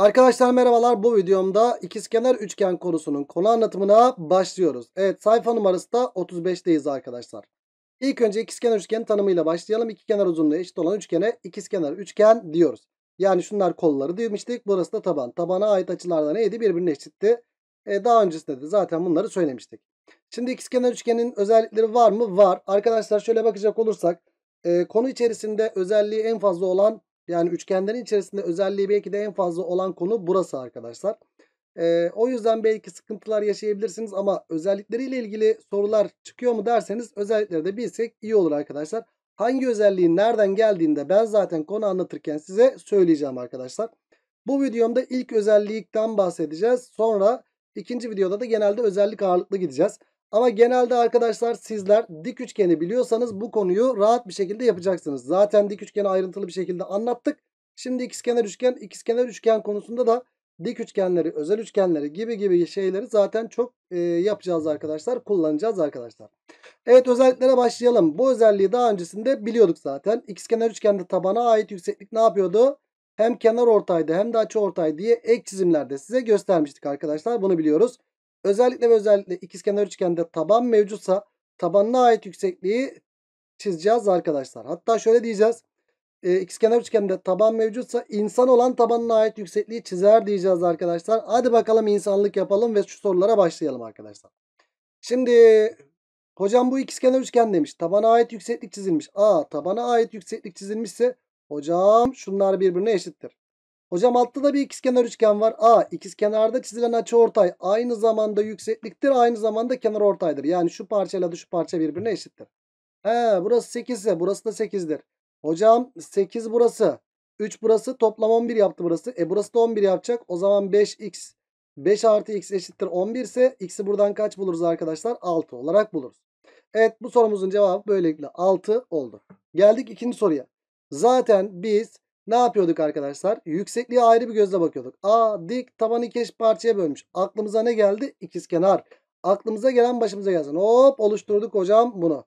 Arkadaşlar merhabalar bu videomda ikizkenar üçgen konusunun konu anlatımına başlıyoruz. Evet sayfa numarası da 35'teyiz arkadaşlar. İlk önce ikizkenar üçgen tanımıyla başlayalım. İki kenar uzunluğu eşit olan üçgene ikizkenar üçgen diyoruz. Yani şunlar kolları demiştik. Burası da taban. Tabana ait açılarda neydi? Birbirine eşitti. E, daha öncesinde de zaten bunları söylemiştik. Şimdi ikizkenar üçgenin özellikleri var mı? Var. Arkadaşlar şöyle bakacak olursak e, konu içerisinde özelliği en fazla olan yani üçgenlerin içerisinde özelliği belki de en fazla olan konu burası arkadaşlar. Ee, o yüzden belki sıkıntılar yaşayabilirsiniz ama özellikleriyle ilgili sorular çıkıyor mu derseniz özellikleri de bilsek iyi olur arkadaşlar. Hangi özelliğin nereden geldiğinde ben zaten konu anlatırken size söyleyeceğim arkadaşlar. Bu videomda ilk özellikten bahsedeceğiz. Sonra ikinci videoda da genelde özellik ağırlıklı gideceğiz. Ama genelde arkadaşlar sizler dik üçgeni biliyorsanız bu konuyu rahat bir şekilde yapacaksınız. Zaten dik üçgeni ayrıntılı bir şekilde anlattık. Şimdi ikizkenar üçgen, ikizkenar üçgen konusunda da dik üçgenleri, özel üçgenleri gibi gibi şeyleri zaten çok e, yapacağız arkadaşlar. Kullanacağız arkadaşlar. Evet özelliklere başlayalım. Bu özelliği daha öncesinde biliyorduk zaten. İkizkenar üçgende tabana ait yükseklik ne yapıyordu? Hem kenar ortaydı hem de açı ortay diye ek çizimlerde size göstermiştik arkadaşlar. Bunu biliyoruz. Özellikle ve özellikle ikizkenar üçgende taban mevcutsa tabanına ait yüksekliği çizeceğiz arkadaşlar. Hatta şöyle diyeceğiz. E, ikizkenar üçgende taban mevcutsa insan olan tabanına ait yüksekliği çizer diyeceğiz arkadaşlar. Hadi bakalım insanlık yapalım ve şu sorulara başlayalım arkadaşlar. Şimdi hocam bu ikizkenar üçgen demiş. Tabana ait yükseklik çizilmiş. A tabana ait yükseklik çizilmişse hocam şunlar birbirine eşittir. Hocam altta da bir ikizkenar üçgen var. A ikizkenarda çizilen açıortay aynı zamanda yüksekliktir, aynı zamanda kenar ortaydır. Yani şu parçayla da şu parça birbirine eşittir. He, burası 8 ise burası da 8'dir. Hocam 8 burası. 3 burası toplam 11 yaptı burası. E burası da 11 yapacak. O zaman 5x 5 artı x eşittir 11 ise x'i buradan kaç buluruz arkadaşlar? 6 olarak buluruz. Evet bu sorumuzun cevabı böylelikle 6 oldu. Geldik ikinci soruya. Zaten biz ne yapıyorduk arkadaşlar? Yüksekliğe ayrı bir gözle bakıyorduk. A dik tabanı iki parçaya bölmüş. Aklımıza ne geldi? İkizkenar. Aklımıza gelen başımıza gelsin. Hop oluşturduk hocam bunu.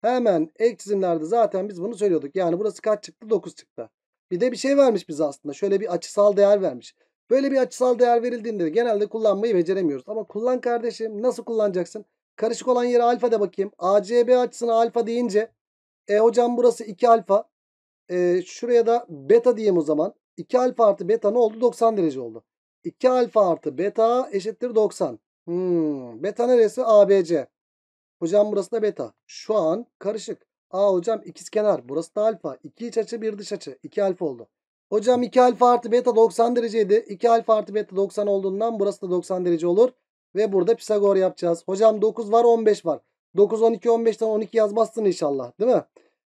Hemen ek çizimlerde zaten biz bunu söylüyorduk. Yani burası kaç çıktı? 9 çıktı. Bir de bir şey vermiş bize aslında. Şöyle bir açısal değer vermiş. Böyle bir açısal değer verildiğinde de genelde kullanmayı beceremiyoruz. Ama kullan kardeşim. Nasıl kullanacaksın? Karışık olan yere alfa de bakayım. ACB açısına alfa deyince. E hocam burası 2 alfa e, şuraya da beta diyeyim o zaman. 2 alfa artı beta ne oldu? 90 derece oldu. 2 alfa artı beta eşittir 90. Hmm, beta neresi? ABC. Hocam burası da beta. Şu an karışık. A hocam ikiz kenar. Burası da alfa. 2 iç açı 1 dış açı. 2 alfa oldu. Hocam 2 alfa artı beta 90 dereceydi. 2 alfa artı beta 90 olduğundan burası da 90 derece olur. Ve burada Pisagor yapacağız. Hocam 9 var 15 var. 9, 12, 15'ten 12 yazmazsın inşallah değil mi?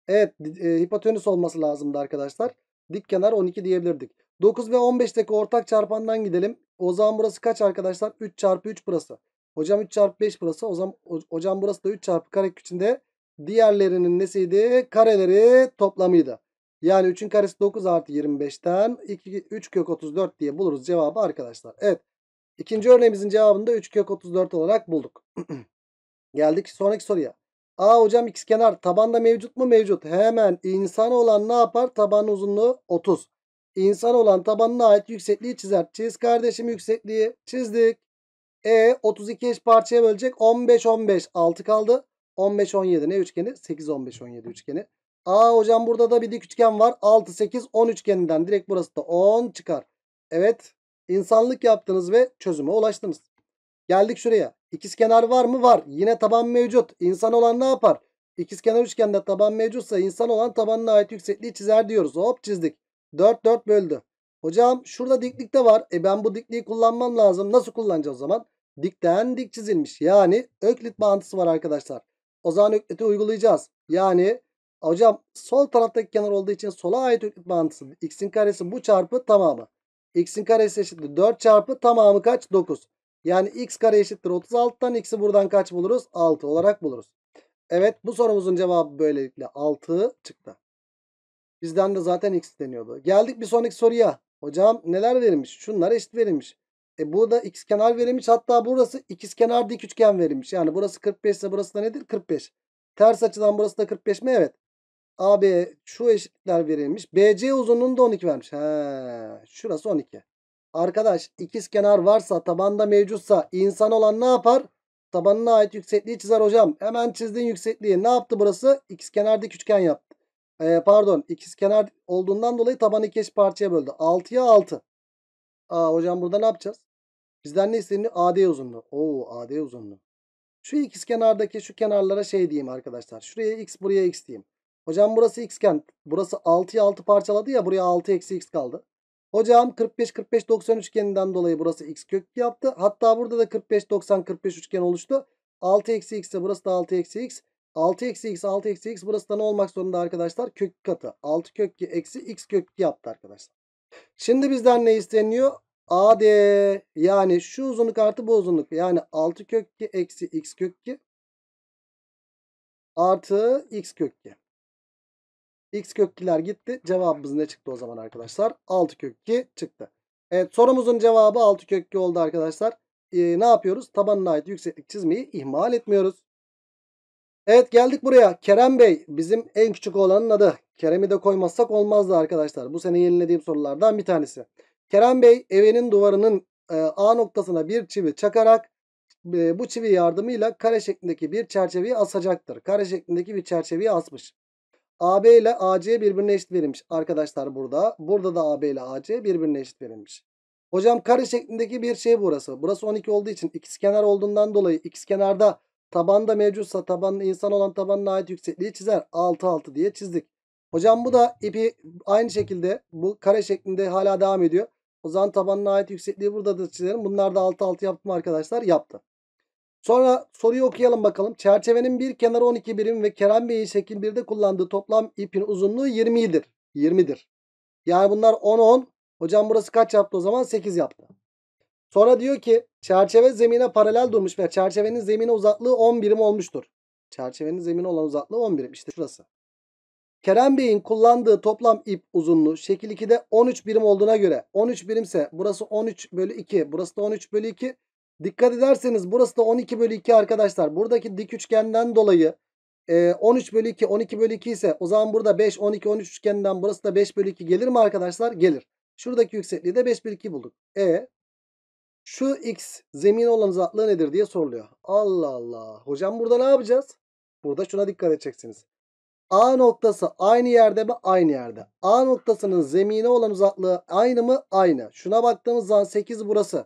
Evet e, hipotenüs olması lazımdı arkadaşlar. Dik kenar 12 diyebilirdik. 9 ve 15'teki ortak çarpandan gidelim. O zaman burası kaç arkadaşlar? 3 çarpı 3 burası. Hocam 3 çarpı 5 burası. O zaman hocam burası da 3 çarpı karek içinde diğerlerinin nesiydi? Kareleri toplamıydı. Yani 3'ün karesi 9 artı 25'ten 2, 3 kök 34 diye buluruz cevabı arkadaşlar. Evet. İkinci örneğimizin cevabını da 3 kök 34 olarak bulduk. Geldik sonraki soruya. A hocam x kenar tabanda mevcut mu? Mevcut. Hemen insan olan ne yapar? Taban uzunluğu 30. İnsan olan tabanına ait yüksekliği çizer. Çiz kardeşim yüksekliği. Çizdik. E 32 eş parçaya bölecek. 15 15 6 kaldı. 15 17 ne üçgeni? 8 15 17 üçgeni. Aa hocam burada da bir dik üçgen var. 6 8 10 üçgeninden direkt burası da 10 çıkar. Evet. insanlık yaptınız ve çözüme ulaştınız. Geldik şuraya. İkiz var mı? Var. Yine taban mevcut. İnsan olan ne yapar? İkiz üçgende taban mevcutsa insan olan tabanına ait yüksekliği çizer diyoruz. Hop çizdik. 4 4 böldü. Hocam şurada diklik de var. E ben bu dikliği kullanmam lazım. Nasıl kullanacağız o zaman? Dikten dik çizilmiş. Yani öklit bağıntısı var arkadaşlar. O zaman ökliti uygulayacağız. Yani hocam sol taraftaki kenar olduğu için sola ait öklit bağıntısı. X'in karesi bu çarpı tamamı. X'in karesi eşittir 4 çarpı tamamı kaç? 9. Yani x kare eşittir 36'dan x'i buradan kaç buluruz? 6 olarak buluruz. Evet bu sorumuzun cevabı böylelikle 6 çıktı. Bizden de zaten x deniyordu. Geldik bir sonraki soruya. Hocam neler verilmiş? Şunlar eşit verilmiş. E bu da x kenar verilmiş. Hatta burası ikiz kenar dik üçgen verilmiş. Yani burası 45 ise burası da nedir? 45. Ters açıdan burası da 45 mi? Evet. AB şu eşitler verilmiş. BC uzunluğunu da 12 vermiş. He, şurası 12. Arkadaş ikiz kenar varsa tabanda mevcutsa insan olan ne yapar? Tabanına ait yüksekliği çizer hocam. Hemen çizdiğin yüksekliği ne yaptı burası? İkiz kenar dik üçgen yaptı. Ee, pardon ikiz kenar olduğundan dolayı tabanı iki eş parçaya böldü. 6'ya 6. Aa, hocam burada ne yapacağız? Bizden ne isteniyor? AD uzunluğu. Oo AD uzunluğu. Şu ikiz kenardaki şu kenarlara şey diyeyim arkadaşlar. Şuraya x buraya x diyeyim. Hocam burası xken. Burası 6'ya 6 parçaladı ya buraya 6 eksi x kaldı. Hocam 45-45-90 üçgeninden dolayı burası x kök yaptı. Hatta burada da 45-90-45 üçgen oluştu. 6 eksi x ise burası da 6 eksi x. 6 eksi x 6 eksi x burası da ne olmak zorunda arkadaşlar? Kök katı. 6 kök eksi x kök yaptı arkadaşlar. Şimdi bizden ne isteniyor? AD yani şu uzunluk artı bu uzunluk yani 6 kök eksi x kök artı x kök X kökkiler gitti. Cevabımız ne çıktı o zaman arkadaşlar? 6 kökki çıktı. Evet sorumuzun cevabı 6 kökki oldu arkadaşlar. Ee, ne yapıyoruz? Tabanına ait yükseklik çizmeyi ihmal etmiyoruz. Evet geldik buraya. Kerem Bey bizim en küçük olanın adı. Kerem'i de koymazsak olmazdı arkadaşlar. Bu sene yenilediğim sorulardan bir tanesi. Kerem Bey evinin duvarının e, A noktasına bir çivi çakarak e, bu çivi yardımıyla kare şeklindeki bir çerçeveyi asacaktır. Kare şeklindeki bir çerçeveyi asmış. AB ile AC birbirine eşit verilmiş arkadaşlar burada. Burada da AB ile AC birbirine eşit verilmiş. Hocam kare şeklindeki bir şey burası. Burası 12 olduğu için ikizkenar olduğundan dolayı ikizkenarda tabanda mevcutsa tabanın insan olan tabanına ait yüksekliği çizer. 6 6 diye çizdik. Hocam bu da ipi aynı şekilde bu kare şeklinde hala devam ediyor. O zaman tabanına ait yüksekliği burada da çizelim. Bunlar da 6 6 yaptım arkadaşlar yaptı. Sonra soruyu okuyalım bakalım. Çerçevenin bir kenarı 12 birim ve Kerem Bey'in şekil 1'de kullandığı toplam ipin uzunluğu 20'dir. 20'dir. Yani bunlar 10 10. Hocam burası kaç yaptı o zaman? 8 yaptı. Sonra diyor ki çerçeve zemine paralel durmuş ve çerçevenin zemine uzaklığı 10 birim olmuştur. Çerçevenin zemine olan uzaklığı 10 birim. İşte şurası. Kerem Bey'in kullandığı toplam ip uzunluğu şekil 2'de 13 birim olduğuna göre 13 birimse burası 13 bölü 2 burası da 13 bölü 2 Dikkat ederseniz burası da 12 bölü 2 arkadaşlar. Buradaki dik üçgenden dolayı e, 13 bölü 2 12 bölü 2 ise o zaman burada 5 12 13 üçgeninden burası da 5 bölü 2 gelir mi arkadaşlar? Gelir. Şuradaki yüksekliği de 5 bölü 2 bulduk. E şu x zemin olan uzaklığı nedir diye soruluyor. Allah Allah. Hocam burada ne yapacağız? Burada şuna dikkat edeceksiniz. A noktası aynı yerde mi? Aynı yerde. A noktasının zemine olan uzaklığı aynı mı? Aynı. Şuna baktığımız zaman 8 burası.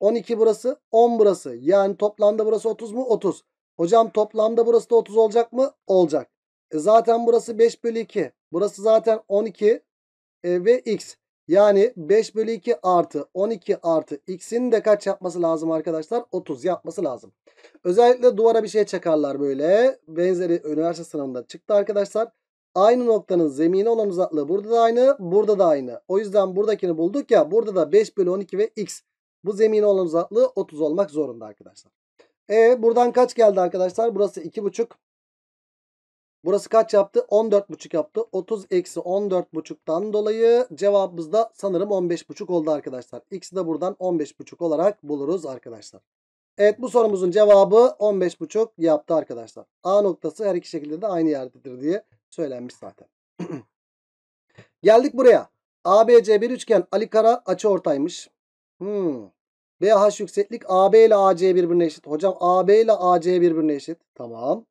12 burası 10 burası. Yani toplamda burası 30 mu? 30. Hocam toplamda burası da 30 olacak mı? Olacak. E zaten burası 5 bölü 2. Burası zaten 12 e, ve x. Yani 5 bölü 2 artı 12 artı x'in de kaç yapması lazım arkadaşlar? 30 yapması lazım. Özellikle duvara bir şey çakarlar böyle. Benzeri üniversite sınavında çıktı arkadaşlar. Aynı noktanın zemini olan uzaklığı burada da aynı, burada da aynı. O yüzden buradakini bulduk ya. Burada da 5 bölü 12 ve x. Bu zemin olan uzaklığı 30 olmak zorunda arkadaşlar. E buradan kaç geldi arkadaşlar? Burası 2,5. Burası kaç yaptı? 14,5 yaptı. 30 eksi 14,5'tan dolayı cevabımız da sanırım 15,5 oldu arkadaşlar. X'i de buradan 15,5 olarak buluruz arkadaşlar. Evet bu sorumuzun cevabı 15,5 yaptı arkadaşlar. A noktası her iki şekilde de aynı yerdedir diye söylenmiş zaten. Geldik buraya. ABC bir üçgen Ali Kara açı ortaymış. Hmm. BH yükseklik AB ile AC birbirine eşit. Hocam AB ile AC birbirine eşit. Tamam.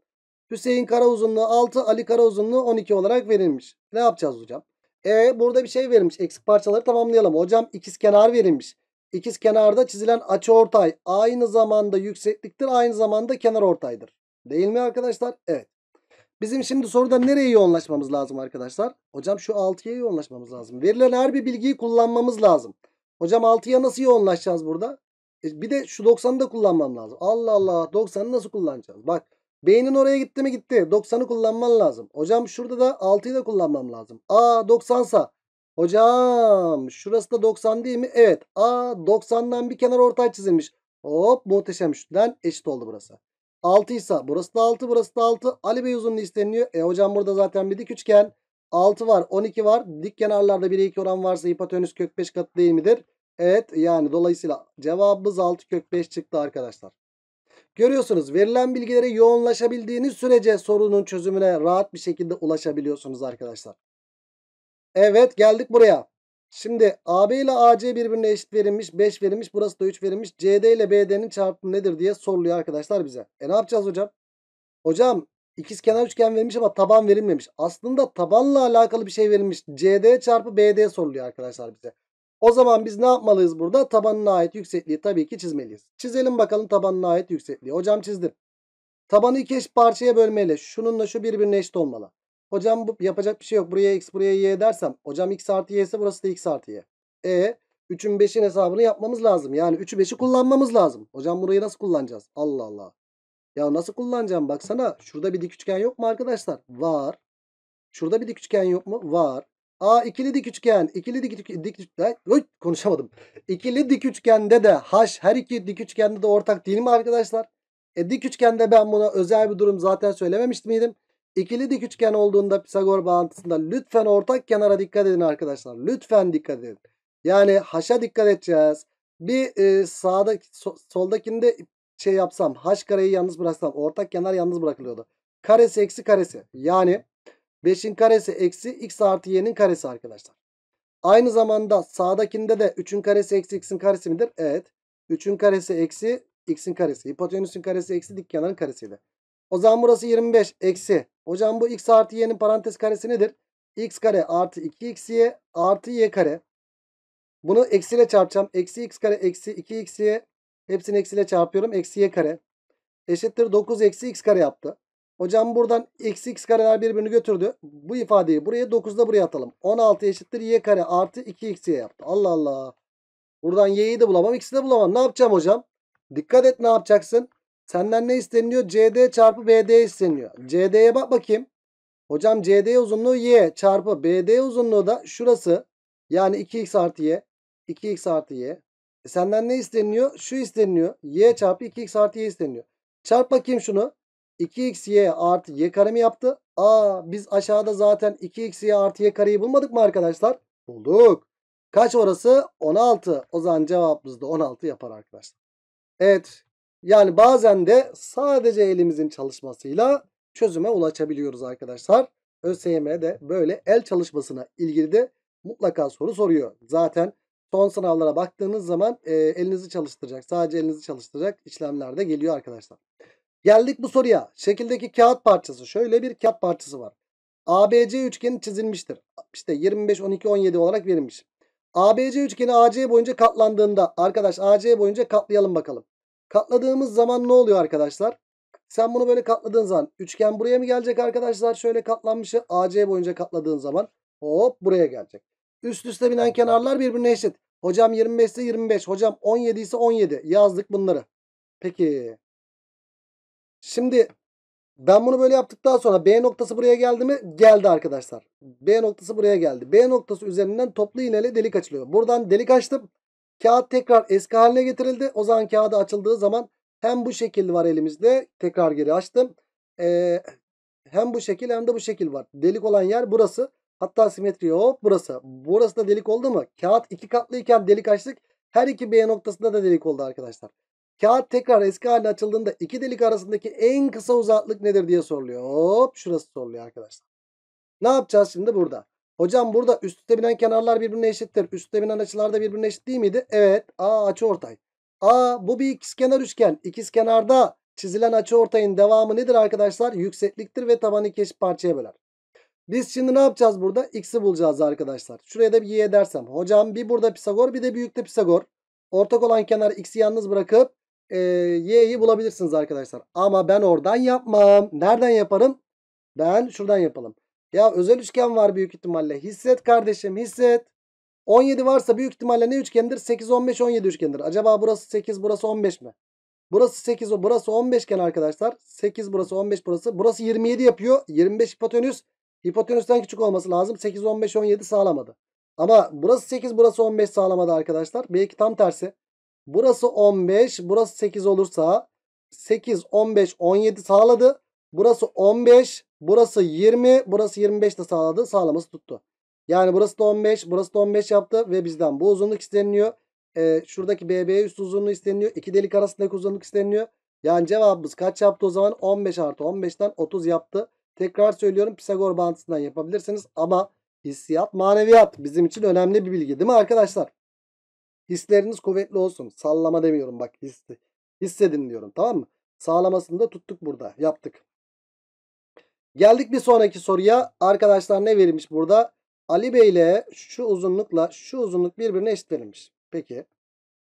Hüseyin kara uzunluğu 6, Ali kara uzunluğu 12 olarak verilmiş. Ne yapacağız hocam? E burada bir şey verilmiş. Eksik parçaları tamamlayalım. Hocam ikiz kenar verilmiş. İkiz kenarda çizilen açı ortay aynı zamanda yüksekliktir, aynı zamanda kenar ortaydır. Değil mi arkadaşlar? Evet. Bizim şimdi soruda nereye yoğunlaşmamız lazım arkadaşlar? Hocam şu 6'ya yoğunlaşmamız lazım. Verilen her bir bilgiyi kullanmamız lazım. Hocam 6'ya nasıl yoğunlaşacağız burada? E, bir de şu 90'ı da kullanmam lazım. Allah Allah 90'ı nasıl kullanacağız? Bak beynin oraya gitti mi gitti. 90'ı kullanman lazım. Hocam şurada da 6'yı da kullanmam lazım. A 90 Hocam şurası da 90 değil mi? Evet. A 90'dan bir kenar ortay çizilmiş. Hop muhteşem şuradan eşit oldu burası. 6 ise burası da 6 burası da 6. Ali Bey uzunluğu isteniyor. E hocam burada zaten bir dik üçgen. 6 var 12 var. Dik kenarlarda 1'e 2 oran varsa hipotenüs kök 5 katı değil midir? Evet yani dolayısıyla cevabımız 6 kök 5 çıktı arkadaşlar. Görüyorsunuz verilen bilgilere yoğunlaşabildiğiniz sürece sorunun çözümüne rahat bir şekilde ulaşabiliyorsunuz arkadaşlar. Evet geldik buraya. Şimdi AB ile AC birbirine eşit verilmiş. 5 verilmiş. Burası da 3 verilmiş. CD ile BD'nin çarpımı nedir diye soruluyor arkadaşlar bize. E ne yapacağız hocam? Hocam İkiz kenar üçgen verilmiş ama taban verilmemiş. Aslında tabanla alakalı bir şey verilmiş. CD çarpı BD soruluyor arkadaşlar bize. O zaman biz ne yapmalıyız burada? Tabanına ait yüksekliği tabii ki çizmeliyiz. Çizelim bakalım tabanına ait yüksekliği. Hocam çizdim. Tabanı iki eş parçaya bölmeli. şununla şu birbirine eşit olmalı. Hocam bu yapacak bir şey yok. Buraya x buraya y dersem. Hocam x artı y ise burası da x artı y. E 3'ün 5'in hesabını yapmamız lazım. Yani 3'ü 5'i kullanmamız lazım. Hocam burayı nasıl kullanacağız? Allah Allah. Ya nasıl kullanacağım? Baksana şurada bir dik üçgen yok mu arkadaşlar? Var. Şurada bir dik üçgen yok mu? Var. A ikili dik üçgen, İkili dik dik, dik, dik oy, konuşamadım. İkili dik üçgende de h her iki dik üçgende de ortak değil mi arkadaşlar? E dik üçgende ben buna özel bir durum zaten söylememiş miydim? İkili dik üçgen olduğunda Pisagor bağıntısında lütfen ortak kenara dikkat edin arkadaşlar. Lütfen dikkat edin. Yani haşa dikkat edeceğiz. Bir e, sağda so, soldakinde şey yapsam h kareyi yalnız bıraksam ortak kenar yalnız bırakılıyordu. Karesi eksi karesi. Yani 5'in karesi eksi x artı y'nin karesi arkadaşlar. Aynı zamanda sağdakinde de 3'ün karesi eksi x'in karesi midir? Evet. 3'ün karesi eksi x'in karesi. Hipotenüsün karesi eksi dik kenarın karesiydi. O zaman burası 25 eksi. Hocam bu x artı y'nin parantez karesi nedir? x kare artı 2xy artı y kare. Bunu eksiyle çarpacağım. Eksi x kare eksi 2xy Hepsini eksiyle çarpıyorum. Eksi y kare. Eşittir 9 eksi x kare yaptı. Hocam buradan x x kareler birbirini götürdü. Bu ifadeyi buraya 9'da buraya atalım. 16 eşittir y kare artı 2 eksi y yaptı. Allah Allah. Buradan y'yi de bulamam. x'i de bulamam. Ne yapacağım hocam? Dikkat et ne yapacaksın? Senden ne isteniyor? cd çarpı bd isteniyor. cd'ye bak bakayım. Hocam cd uzunluğu y çarpı bd uzunluğu da şurası. Yani 2x artı y. 2x artı y. E, senden ne isteniyor? Şu isteniyor. Y çarpı 2x artı y isteniyor. Çarp bakayım şunu. 2xy artı y kare mi yaptı? Aa biz aşağıda zaten 2xy artı y kareyi bulmadık mı arkadaşlar? Bulduk. Kaç orası? 16. O zaman cevabımız da 16 yapar arkadaşlar. Evet. Yani bazen de sadece elimizin çalışmasıyla çözüme ulaşabiliyoruz arkadaşlar. ÖSYM de böyle el çalışmasına ilgili de mutlaka soru soruyor. Zaten Son sınavlara baktığınız zaman e, elinizi çalıştıracak. Sadece elinizi çalıştıracak işlemler de geliyor arkadaşlar. Geldik bu soruya. Şekildeki kağıt parçası. Şöyle bir kağıt parçası var. ABC üçgeni çizilmiştir. İşte 25, 12, 17 olarak verilmiş. ABC üçgeni AC boyunca katlandığında arkadaş AC boyunca katlayalım bakalım. Katladığımız zaman ne oluyor arkadaşlar? Sen bunu böyle katladığın zaman üçgen buraya mı gelecek arkadaşlar? Şöyle katlanmışı AC boyunca katladığın zaman hop buraya gelecek. Üst üste binen kenarlar birbirine eşit. Hocam 25 ise 25. Hocam 17 ise 17. Yazdık bunları. Peki. Şimdi ben bunu böyle yaptıktan sonra B noktası buraya geldi mi? Geldi arkadaşlar. B noktası buraya geldi. B noktası üzerinden toplu iğneyle delik açılıyor. Buradan delik açtım. Kağıt tekrar eski haline getirildi. O zaman kağıdı açıldığı zaman hem bu şekil var elimizde. Tekrar geri açtım. Ee, hem bu şekil hem de bu şekil var. Delik olan yer burası. Hatta simetriye hop burası. Burası da delik oldu mu? Kağıt iki katlıyken delik açtık. Her iki B noktasında da delik oldu arkadaşlar. Kağıt tekrar eski haline açıldığında iki delik arasındaki en kısa uzaklık nedir diye soruluyor. Hop şurası soruluyor arkadaşlar. Ne yapacağız şimdi burada? Hocam burada üst üste binen kenarlar birbirine eşittir. Üst üste binen açılar da birbirine eşit değil miydi? Evet. A açı ortay. A bu bir ikizkenar üçgen. İkizkenarda çizilen açı ortayın devamı nedir arkadaşlar? Yüksekliktir ve tabanı iki parçaya böler. Biz şimdi ne yapacağız burada? X'i bulacağız arkadaşlar. Şuraya da bir y dersem. Hocam bir burada Pisagor bir de büyükte Pisagor. Ortak olan kenar x'i yalnız bırakıp e, y'yi bulabilirsiniz arkadaşlar. Ama ben oradan yapmam. Nereden yaparım? Ben şuradan yapalım. Ya özel üçgen var büyük ihtimalle. Hisset kardeşim hisset. 17 varsa büyük ihtimalle ne üçgendir? 8, 15, 17 üçgendir. Acaba burası 8, burası 15 mi? Burası 8, burası 15 iken arkadaşlar. 8, burası 15, burası. Burası 27 yapıyor. 25 hipotenüs. Hipotenüsten küçük olması lazım. 8, 15, 17 sağlamadı. Ama burası 8, burası 15 sağlamadı arkadaşlar. Belki tam tersi. Burası 15, burası 8 olursa 8, 15, 17 sağladı. Burası 15, burası 20, burası 25 de sağladı. Sağlaması tuttu. Yani burası da 15, burası da 15 yaptı ve bizden bu uzunluk isteniliyor. Ee, şuradaki BB üst uzunluğu isteniliyor. İki delik arasındaki uzunluk isteniliyor. Yani cevabımız kaç yaptı o zaman? 15 artı 15'ten 30 yaptı. Tekrar söylüyorum Pisagor bağıntısından yapabilirsiniz ama hissiyat maneviyat bizim için önemli bir bilgi değil mi arkadaşlar? Hisleriniz kuvvetli olsun. Sallama demiyorum bak hissi. Hissedin diyorum tamam mı? Sağlamasını da tuttuk burada yaptık. Geldik bir sonraki soruya. Arkadaşlar ne verilmiş burada? Ali Bey ile şu uzunlukla şu uzunluk birbirine eşit verilmiş. Peki.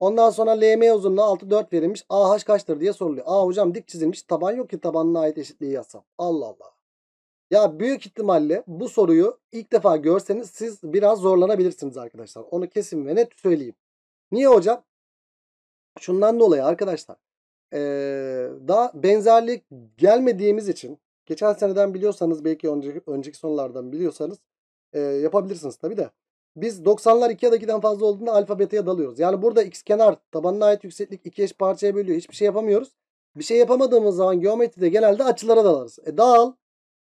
Ondan sonra LM uzunluğu 6 4 verilmiş. AH kaçtır diye soruluyor. Aa hocam dik çizilmiş. Taban yok ki tabanına ait eşitliği yazsam. Allah Allah. Ya büyük ihtimalle bu soruyu ilk defa görseniz siz biraz zorlanabilirsiniz arkadaşlar. Onu kesin ve net söyleyeyim. Niye hocam? Şundan dolayı arkadaşlar. Ee, daha benzerlik gelmediğimiz için geçen seneden biliyorsanız belki önceki, önceki sorulardan biliyorsanız e, yapabilirsiniz tabi de. Biz 90'lar 2 ya da 2'den fazla olduğunda alfa dalıyoruz. Yani burada x kenar tabanına ait yükseklik 2 eş parçaya bölüyor. Hiçbir şey yapamıyoruz. Bir şey yapamadığımız zaman geometride genelde açılara dalarız. E dağıl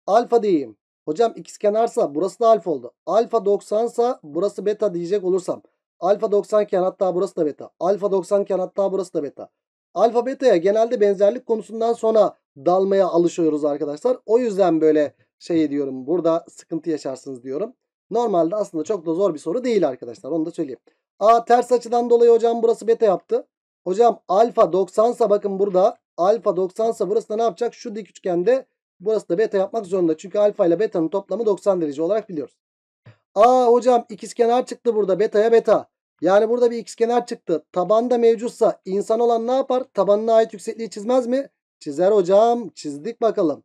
alfa diyeyim. Hocam x kenarsa burası da alfa oldu. Alfa 90 sa burası beta diyecek olursam. Alfa 90 iken hatta burası da beta. Alfa 90 iken hatta burası da beta. Alfa beta'ya genelde benzerlik konusundan sonra dalmaya alışıyoruz arkadaşlar. O yüzden böyle şey diyorum burada sıkıntı yaşarsınız diyorum. Normalde aslında çok da zor bir soru değil arkadaşlar onu da söyleyeyim. A ters açıdan dolayı hocam burası beta yaptı. Hocam alfa 90 sa bakın burada alfa 90 sa burası da ne yapacak? Şu dik üçgende Burası da beta yapmak zorunda. Çünkü alfa ile beta'nın toplamı 90 derece olarak biliyoruz. Aa hocam ikizkenar çıktı burada beta'ya beta. Yani burada bir ikizkenar çıktı. Tabanda mevcutsa insan olan ne yapar? Tabanına ait yüksekliği çizmez mi? Çizer hocam. Çizdik bakalım.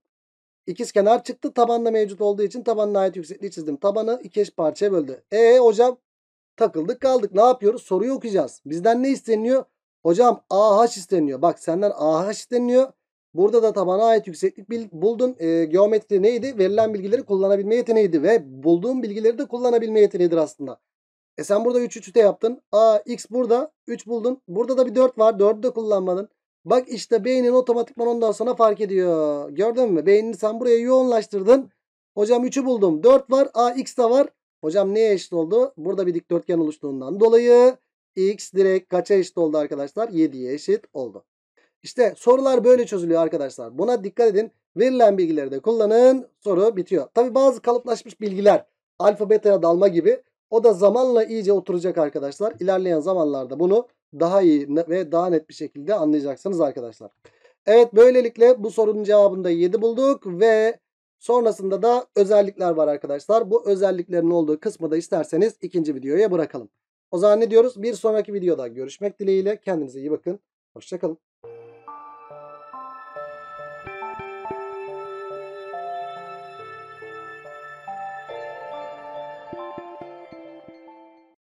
İkizkenar çıktı. tabanda mevcut olduğu için tabanına ait yüksekliği çizdim. Tabanı iki eş parçaya böldü. E hocam takıldık kaldık. Ne yapıyoruz? Soruyu okuyacağız. Bizden ne isteniyor? Hocam AH isteniyor. Bak senden AH isteniyor. Burada da tabana ait yükseklik buldum. E, ee, geometri neydi? Verilen bilgileri kullanabilme yeteneğiydi ve bulduğum bilgileri de kullanabilme yeteneğidir aslında. E sen burada 3 3 de yaptın. A x burada 3 buldun. Burada da bir 4 var. 4'ü de kullanmadın. Bak işte beynin otomatikman ondan sonra fark ediyor. Gördün mü? Beynini sen buraya yoğunlaştırdın. Hocam 3'ü buldum. 4 var. A x de var. Hocam neye eşit oldu? Burada bir dikdörtgen oluştuğundan dolayı x direkt kaça eşit oldu arkadaşlar? 7'ye eşit oldu. İşte sorular böyle çözülüyor arkadaşlar. Buna dikkat edin. Verilen bilgileri de kullanın. Soru bitiyor. Tabi bazı kalıplaşmış bilgiler alfa beta'ya dalma gibi o da zamanla iyice oturacak arkadaşlar. İlerleyen zamanlarda bunu daha iyi ve daha net bir şekilde anlayacaksınız arkadaşlar. Evet böylelikle bu sorunun cevabında da 7 bulduk ve sonrasında da özellikler var arkadaşlar. Bu özelliklerin olduğu kısmı da isterseniz ikinci videoya bırakalım. O zaman ne diyoruz? Bir sonraki videoda görüşmek dileğiyle. Kendinize iyi bakın. Hoşçakalın.